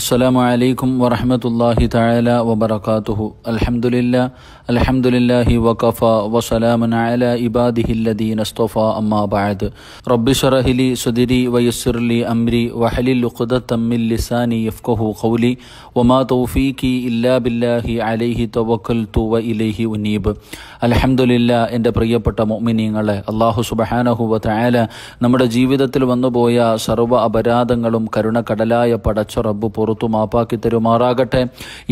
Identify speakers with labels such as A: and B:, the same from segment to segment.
A: السلام عليكم ورحمة الله تعالى وبركاته الحمد لله الحمد لله وكفى وسلام على عباده الذين اصطفى أما بعد رب شرح لي صدري ويسر لي أمري وحلل عقدة من لساني يفقه قولي وما توفيقي إلا بالله عليه توكلت وإليه أنيب الحمد لله എൻ്റെ പ്രിയപ്പെട്ട മൊമിനീങ്ങളെ അള്ളാഹു സുബഹാനഹുവ തായാല നമ്മുടെ ജീവിതത്തിൽ വന്നുപോയ സർവ്വ അപരാധങ്ങളും കരുണക്കടലായ പടച്ചുറബ് പുറത്തു മാപ്പാക്കി തരുമാറാകട്ടെ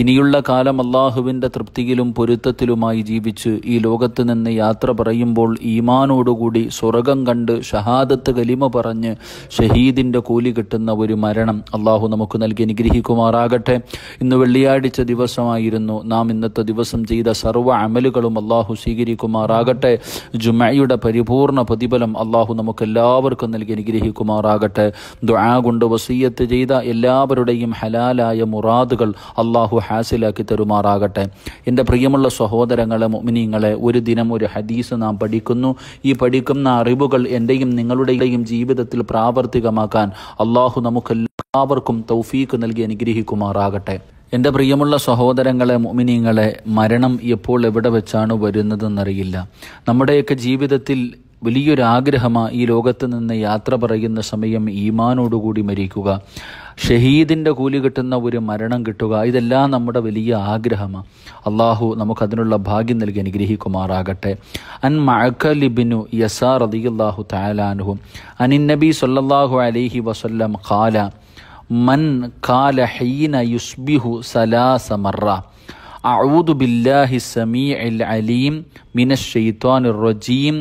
A: ഇനിയുള്ള കാലം അള്ളാഹുവിൻ്റെ തൃപ്തിയിലും പൊരുത്തത്തിലുമായി ജീവിച്ച് ഈ ലോകത്ത് നിന്ന് യാത്ര പറയുമ്പോൾ ഈമാനോടുകൂടി സ്വർഗം കണ്ട് ഷഹാദത്ത് കലിമ പറഞ്ഞ് ഷഹീദിൻ്റെ കൂലി കിട്ടുന്ന ഒരു മരണം അള്ളാഹു നമുക്ക് നൽകി അനുഗ്രഹിക്കുമാറാകട്ടെ ഇന്ന് വെള്ളിയാഴ്ച ദിവസമായിരുന്നു നാം ഇന്നത്തെ ദിവസം ചെയ്ത സർവ്വ അമലുകളും അള്ളാഹു സ്വീകരിക്കുമാറാകട്ടെ ജുമയുടെ പരിപൂർണ പ്രതിഫലം അള്ളാഹു നമുക്ക് എല്ലാവർക്കും നൽകി അനുഗ്രഹിക്കുമാറാകട്ടെ ദുആ കൊണ്ട് വസീയത്ത് ചെയ്ത എല്ലാവരുടെയും ഹലാലായ മുറാദുകൾ അള്ളാഹു ഹാസിലാക്കി തരുമാറാകട്ടെ എൻ്റെ പ്രിയമുള്ള സഹോദരങ്ങളെ മുമിനിങ്ങളെ ഒരു ദിനം ഒരു ഹദീസ് നാം പഠിക്കുന്നു ഈ പഠിക്കുന്ന അറിവുകൾ എൻ്റെയും നിങ്ങളുടെയും ജീവിതത്തിൽ പ്രാവർത്തികമാക്കാൻ അള്ളാഹു നമുക്കെല്ലാവർക്കും തൗഫീക്ക് നൽകി അനുഗ്രഹിക്കുമാറാകട്ടെ എൻ്റെ പ്രിയമുള്ള സഹോദരങ്ങളെ മുമിനിങ്ങളെ മരണം എപ്പോൾ എവിടെ വെച്ചാണ് വരുന്നതെന്നറിയില്ല നമ്മുടെയൊക്കെ ജീവിതത്തിൽ വലിയൊരാഗ്രഹമാണ് ഈ ലോകത്ത് നിന്ന് യാത്ര പറയുന്ന സമയം ഈമാനോടുകൂടി മരിക്കുക ഷഹീദിൻ്റെ കൂലി കിട്ടുന്ന ഒരു മരണം കിട്ടുക ഇതെല്ലാം നമ്മുടെ വലിയ ആഗ്രഹമാണ് അള്ളാഹു നമുക്കതിനുള്ള ഭാഗ്യം നൽകി അനുഗ്രഹിക്കുമാറാകട്ടെ അൻ മഴക്കലിബിനു യസാർ അള്ളാഹു താലാനുഹു അനിൻ നബി സൊല്ലാഹു അലൈഹി വസല്ലം ഖാല മൻ കാല ഹീന യുസ്ബിഹു സലാസ മറ أعوذ بالله السميع العليم من الشيطان الرجيم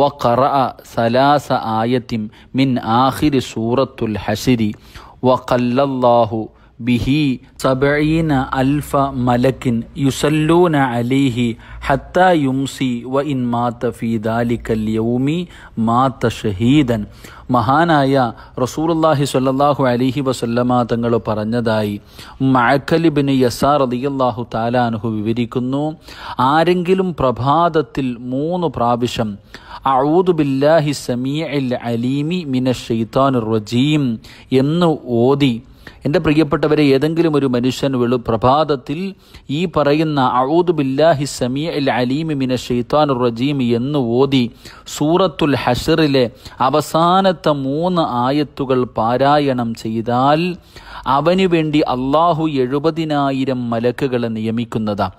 A: وقرأ ثلاث آية من آخر سورة الحشر വഖല്ലാഹു ബിഹി സബീന അൽഫ മലക്കിൻ യുസല്ലൂന അലിഹി ഹത്ത യുംസി വ ഇൻ മാത്ത ഫീദാലിക്കൽ യൗമി മാത്ത ഷഹീദൻ മഹാനായ റസൂറുല്ലാഹി സല്ലാഹു അലിഹി വസല്ലമ തങ്ങൾ പറഞ്ഞതായി മഴക്കലിബിന് യസാർ അലിയല്ലാഹു താലാനുഹു വിവരിക്കുന്നു ആരെങ്കിലും പ്രഭാതത്തിൽ മൂന്ന് പ്രാവശ്യം ബില്ലാഹി സമീ അലീമി മിന ഷെയ്ത്താൻ റജീം എന്ന് ഓതി എൻ്റെ പ്രിയപ്പെട്ടവരെ ഏതെങ്കിലും ഒരു മനുഷ്യൻ വെളു പ്രഭാതത്തിൽ ഈ പറയുന്ന ബില്ലാഹി സമീ അൽ അലീമി മിന ഷെയ്ത്താൻ റജീം എന്ന് ഓതി സൂറത്തുൽ ഹഷറിലെ അവസാനത്തെ മൂന്ന് ആയത്തുകൾ പാരായണം ചെയ്താൽ അവനു വേണ്ടി അള്ളാഹു എഴുപതിനായിരം മലക്കുകളെ നിയമിക്കുന്നതാണ്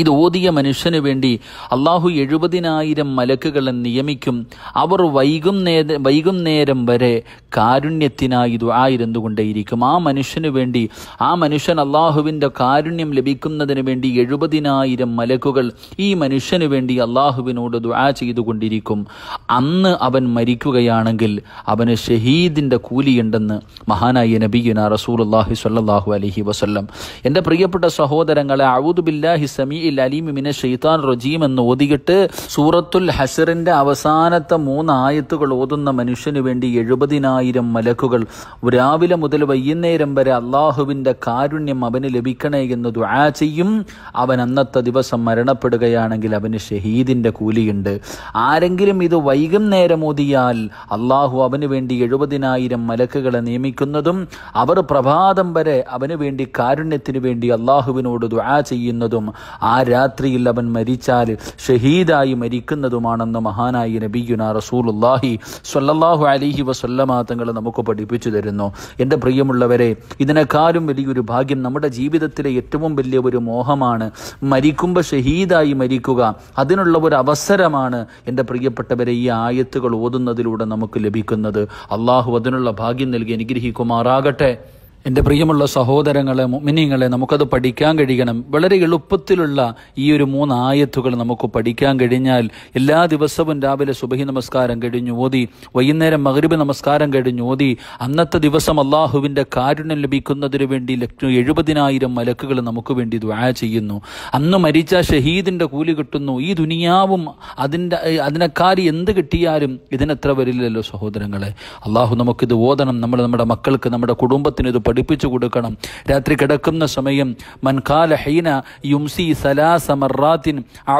A: ഇത് ഓതിയ മനുഷ്യന് വേണ്ടി അള്ളാഹു എഴുപതിനായിരം മലക്കുകളെ നിയമിക്കും അവർ വൈകുന്നേര വൈകുന്നേരം വരെ കാരുണ്യത്തിനായി ആയിരുന്നു കൊണ്ടേയിരിക്കും ആ മനുഷ്യന് വേണ്ടി ആ മനുഷ്യൻ അള്ളാഹുവിൻ്റെ കാരുണ്യം ലഭിക്കുന്നതിന് വേണ്ടി എഴുപതിനായിരം മലക്കുകൾ ഈ മനുഷ്യന് വേണ്ടി അള്ളാഹുവിനോട് ദുആ ചെയ്തുകൊണ്ടിരിക്കും അന്ന് അവൻ മരിക്കുകയാണെങ്കിൽ അവന് ഷഹീദിൻ്റെ കൂലിയുണ്ടെന്ന് മഹാനായ നബീന റസൂൽ അള്ളാഹി സല്ലാഹു അലഹി വസ്ല്ലം എൻ്റെ പ്രിയപ്പെട്ട സഹോദരങ്ങളെ ബില്ലാഹി സമീ ബിസ്മിൽ മിന ഷെയ്ത്താൻ റജീം എന്ന് ഓതിയിട്ട് സൂറത്തുൽ ഹസറിന്റെ അവസാനത്തെ മൂന്ന് ആയത്തുകൾ ഓതുന്ന മനുഷ്യന് വേണ്ടി എഴുപതിനായിരം മലക്കുകൾ രാവിലെ മുതൽ വൈകുന്നേരം വരെ അള്ളാഹുവിന്റെ കാരുണ്യം അവന് ലഭിക്കണേ എന്ന് ദുആ ചെയ്യും അവൻ അന്നത്തെ ദിവസം മരണപ്പെടുകയാണെങ്കിൽ അവന് ഷഹീദിൻ്റെ കൂലിയുണ്ട് ആരെങ്കിലും ഇത് വൈകുന്നേരം ഓതിയാൽ അള്ളാഹു അവന് വേണ്ടി എഴുപതിനായിരം മലക്കുകളെ നിയമിക്കുന്നതും അവർ പ്രഭാതം വരെ അവന് വേണ്ടി കാരുണ്യത്തിന് വേണ്ടി അള്ളാഹുവിനോട് ദുആ ചെയ്യുന്നതും ആ രാത്രിയിൽ അവൻ മരിച്ചാൽ ഷഹീദായി മരിക്കുന്നതുമാണെന്ന് മഹാനായി നബിയുന റസൂലുല്ലാഹി സൊല്ലാഹു അലിഹി വസ്ല്ലമാങ്ങൾ നമുക്ക് പഠിപ്പിച്ചു തരുന്നു എൻ്റെ പ്രിയമുള്ളവരെ ഇതിനേക്കാളും വലിയൊരു ഭാഗ്യം നമ്മുടെ ജീവിതത്തിലെ ഏറ്റവും വലിയ ഒരു മോഹമാണ് മരിക്കുമ്പോൾ ഷഹീദായി മരിക്കുക അതിനുള്ള ഒരു അവസരമാണ് എൻ്റെ പ്രിയപ്പെട്ടവരെ ഈ ആയത്തുകൾ ഓതുന്നതിലൂടെ നമുക്ക് ലഭിക്കുന്നത് അള്ളാഹു അതിനുള്ള ഭാഗ്യം നൽകി അനുഗ്രഹിക്കുമാറാകട്ടെ എൻ്റെ പ്രിയമുള്ള സഹോദരങ്ങളെ മിനിങ്ങളെ നമുക്കത് പഠിക്കാൻ കഴിയണം വളരെ എളുപ്പത്തിലുള്ള ഈ ഒരു മൂന്ന് ആയത്തുകൾ നമുക്ക് പഠിക്കാൻ കഴിഞ്ഞാൽ എല്ലാ ദിവസവും രാവിലെ സുബഹി നമസ്കാരം കഴിഞ്ഞു ഓതി വൈകുന്നേരം മകരുബ് നമസ്കാരം കഴിഞ്ഞു ഓതി അന്നത്തെ ദിവസം അള്ളാഹുവിൻ്റെ കാരുണ്യം ലഭിക്കുന്നതിന് വേണ്ടി ലക്ഷം എഴുപതിനായിരം മലക്കുകൾ നമുക്ക് വേണ്ടി ദ്വായ ചെയ്യുന്നു അന്ന് മരിച്ച ഷഹീദിൻ്റെ കൂലി കിട്ടുന്നു ഈ ദുനിയാവും അതിൻ്റെ അതിനെക്കാർ എന്ത് കിട്ടിയാലും ഇതിനെത്ര വരില്ലല്ലോ സഹോദരങ്ങളെ അള്ളാഹു നമുക്കിത് ഓതണം നമ്മൾ നമ്മുടെ മക്കൾക്ക് നമ്മുടെ കുടുംബത്തിന് ഇത് പഠിപ്പിച്ചു കൊടുക്കണം രാത്രി കിടക്കുന്ന സമയം മൻകാല ഹൈന യുംസി സലാസ മറാത്തിൻ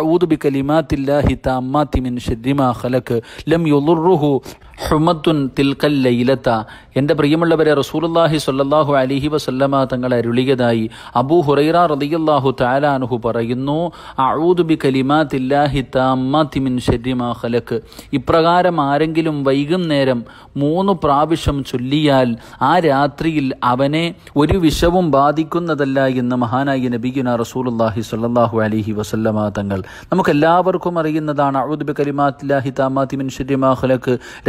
A: ഔദു ബി കലിമാത്തില്ലാഹി താമ്മാത്തി മിൻ ഷെദ്രിമാ ഖലക് ലം യുലുറുഹു ഹുമത്തുൻ തിൽക്കൽ ലൈലത്ത എൻ്റെ പ്രിയമുള്ളവരെ റസൂലുല്ലാഹി സല്ലാഹു അലിഹി വസല്ലമ തങ്ങൾ അരുളിയതായി അബൂ ഹുറൈറ റതിയല്ലാഹു താലാനുഹു പറയുന്നു അഊദു ബി കലിമാത്തില്ലാഹി താമ്മാത്തി മിൻ ഷെദ്രിമാ ഖലക്ക് ഇപ്രകാരം ആരെങ്കിലും വൈകുന്നേരം മൂന്ന് പ്രാവശ്യം ചൊല്ലിയാൽ ആ രാത്രിയിൽ അവൻ അവനെ ഒരു വിഷവും ബാധിക്കുന്നതല്ല എന്ന് മഹാനായി നബിഗുന റസൂലുല്ലാഹി സല്ലാഹു അലഹി വസല്ലമ തങ്ങൾ നമുക്കെല്ലാവർക്കും അറിയുന്നതാണ് അഴുദ്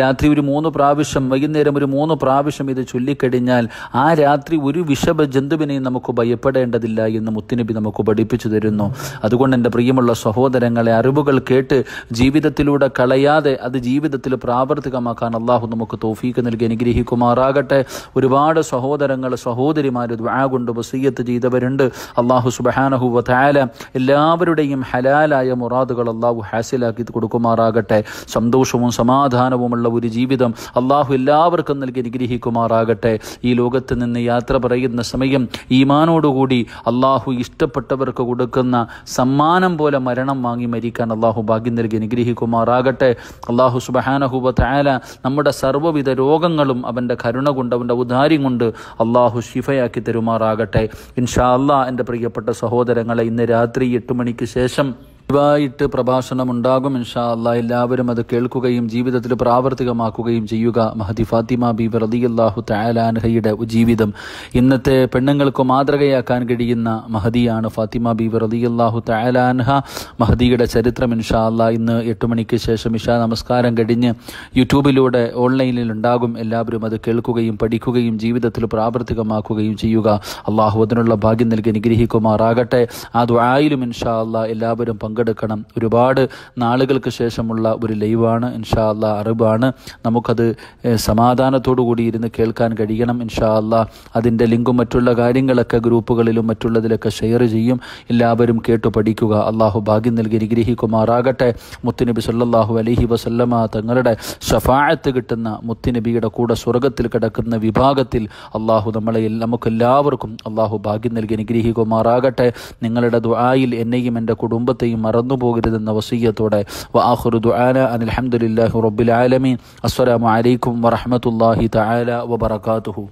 A: രാത്രി ഒരു മൂന്ന് പ്രാവശ്യം വൈകുന്നേരം ഒരു മൂന്ന് പ്രാവശ്യം ഇത് ചൊല്ലിക്കഴിഞ്ഞാൽ ആ രാത്രി ഒരു വിഷഭ ജന്തുവിനെയും നമുക്ക് ഭയപ്പെടേണ്ടതില്ല എന്ന് മുത്തുനബി നമുക്ക് പഠിപ്പിച്ചു തരുന്നു അതുകൊണ്ട് എൻ്റെ പ്രിയമുള്ള സഹോദരങ്ങളെ അറിവുകൾ കേട്ട് ജീവിതത്തിലൂടെ കളയാതെ അത് ജീവിതത്തിൽ പ്രാവർത്തികമാക്കാൻ അള്ളാഹു നമുക്ക് തോഫീക്ക് നൽകി അനുഗ്രഹിക്കുമാറാകട്ടെ ഒരുപാട് സഹോദരങ്ങൾ സഹോദരങ്ങൾ സഹോദരിമാർ ദ്വാ കൊണ്ട് വസീയത്ത് ചെയ്തവരുണ്ട് അള്ളാഹു സുബഹാനഹു വാല എല്ലാവരുടെയും ഹലാലായ മുറാദുകൾ അള്ളാഹു ഹാസിലാക്കി കൊടുക്കുമാറാകട്ടെ സന്തോഷവും സമാധാനവുമുള്ള ഒരു ജീവിതം അള്ളാഹു എല്ലാവർക്കും നൽകി അനുഗ്രഹിക്കുമാറാകട്ടെ ഈ ലോകത്ത് നിന്ന് യാത്ര പറയുന്ന സമയം ഈമാനോടുകൂടി അള്ളാഹു ഇഷ്ടപ്പെട്ടവർക്ക് കൊടുക്കുന്ന സമ്മാനം പോലെ മരണം വാങ്ങി മരിക്കാൻ അള്ളാഹു ഭാഗ്യം നൽകി അനുഗ്രഹിക്കുമാറാകട്ടെ അള്ളാഹു സുബഹാനഹു വാല നമ്മുടെ സർവ്വവിധ രോഗങ്ങളും അവൻ്റെ കരുണ കൊണ്ട് അവൻ്റെ ഉദാര്യം കൊണ്ട് അള്ളാഹു അള്ളാഹു ഷിഫയാക്കി തരുമാറാകട്ടെ ഇൻഷാ അല്ലാ എൻ്റെ പ്രിയപ്പെട്ട സഹോദരങ്ങളെ ഇന്ന് രാത്രി എട്ട് മണിക്ക് ശേഷം ലൈവായിട്ട് പ്രഭാഷണം ഉണ്ടാകും ഇൻഷാ അല്ല എല്ലാവരും അത് കേൾക്കുകയും ജീവിതത്തിൽ പ്രാവർത്തികമാക്കുകയും ചെയ്യുക മഹദി ഫാത്തിമ ബി റദിയല്ലാഹു തയാലാൻഹയുടെ ജീവിതം ഇന്നത്തെ പെണ്ണുങ്ങൾക്ക് മാതൃകയാക്കാൻ കഴിയുന്ന മഹദിയാണ് ഫാത്തിമ ബി റദിയല്ലാഹു തയാലാൻഹ മഹദിയുടെ ചരിത്രം ഇൻഷാ അല്ല ഇന്ന് എട്ട് മണിക്ക് ശേഷം ഇഷ നമസ്കാരം കഴിഞ്ഞ് യൂട്യൂബിലൂടെ ഓൺലൈനിൽ ഉണ്ടാകും എല്ലാവരും അത് കേൾക്കുകയും പഠിക്കുകയും ജീവിതത്തിൽ പ്രാവർത്തികമാക്കുകയും ചെയ്യുക അള്ളാഹു അതിനുള്ള ഭാഗ്യം നൽകി നിഗ്രഹിക്കുമാറാകട്ടെ ആ ദ്വായിലും ഇൻഷാ അല്ല എല്ലാവരും പങ്കെടുക്കും പങ്കെടുക്കണം ഒരുപാട് നാളുകൾക്ക് ശേഷമുള്ള ഒരു ലൈവാണ് ഇൻഷാ അല്ല അറിവാണ് നമുക്കത് സമാധാനത്തോടു കൂടി ഇരുന്ന് കേൾക്കാൻ കഴിയണം ഇൻഷാ അല്ല അതിൻ്റെ ലിങ്കും മറ്റുള്ള കാര്യങ്ങളൊക്കെ ഗ്രൂപ്പുകളിലും മറ്റുള്ളതിലൊക്കെ ഷെയർ ചെയ്യും എല്ലാവരും കേട്ടു പഠിക്കുക അള്ളാഹു ഭാഗ്യം നൽകി നിഗ്രഹിക്കുമാറാകട്ടെ മുത്തുനബി സല്ലാഹു അലഹി വസല്ലമ തങ്ങളുടെ ഷഫായത്ത് കിട്ടുന്ന മുത്തുനബിയുടെ കൂടെ സ്വർഗത്തിൽ കിടക്കുന്ന വിഭാഗത്തിൽ അള്ളാഹു നമ്മളെ നമുക്കെല്ലാവർക്കും അള്ളാഹു ഭാഗ്യം നൽകി നിഗ്രഹിക്കുമാറാകട്ടെ നിങ്ങളുടെ ദ്വായിൽ എന്നെയും എൻ്റെ കുടുംബത്തെയും മറന്നുപോകരുതെന്ന വസീയത്തോടെ വാഹുറുദ് അൻ അലഹമുല്ലാഹി റബ്ബുൽ ആലമീൻ അസ്സലാമു അലൈക്കും വറഹമത്തല്ലാഹി തആല വബറകാതുഹു